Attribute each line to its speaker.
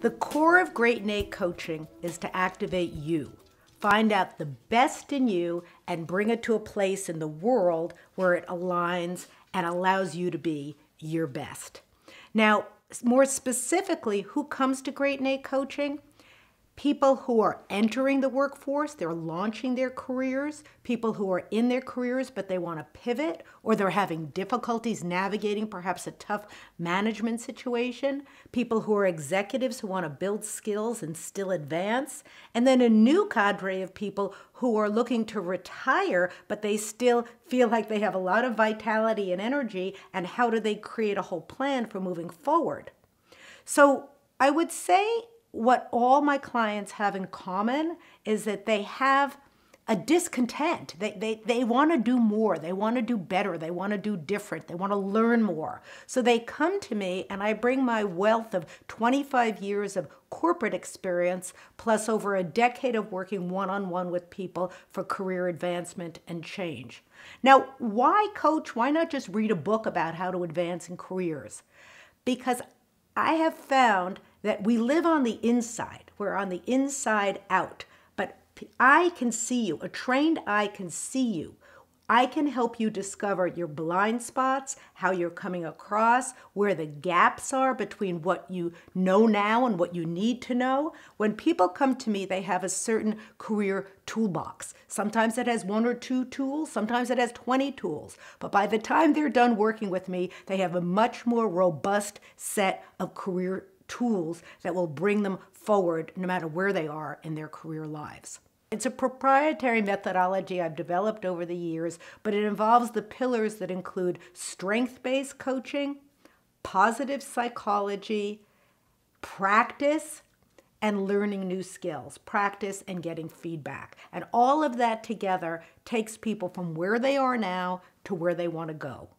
Speaker 1: The core of Great Nate coaching is to activate you. Find out the best in you and bring it to a place in the world where it aligns and allows you to be your best. Now, more specifically, who comes to Great Nate coaching? people who are entering the workforce, they're launching their careers, people who are in their careers but they want to pivot or they're having difficulties navigating perhaps a tough management situation, people who are executives who want to build skills and still advance, and then a new cadre of people who are looking to retire but they still feel like they have a lot of vitality and energy and how do they create a whole plan for moving forward? So I would say what all my clients have in common is that they have a discontent. They, they, they want to do more. They want to do better. They want to do different. They want to learn more. So they come to me, and I bring my wealth of 25 years of corporate experience, plus over a decade of working one on one with people for career advancement and change. Now, why coach? Why not just read a book about how to advance in careers? Because I have found that we live on the inside. We're on the inside out. But I can see you, a trained eye can see you. I can help you discover your blind spots, how you're coming across, where the gaps are between what you know now and what you need to know. When people come to me, they have a certain career toolbox. Sometimes it has one or two tools, sometimes it has 20 tools. But by the time they're done working with me, they have a much more robust set of career tools that will bring them forward no matter where they are in their career lives. It's a proprietary methodology I've developed over the years, but it involves the pillars that include strength based coaching, positive psychology, practice, and learning new skills, practice and getting feedback. And all of that together takes people from where they are now to where they want to go.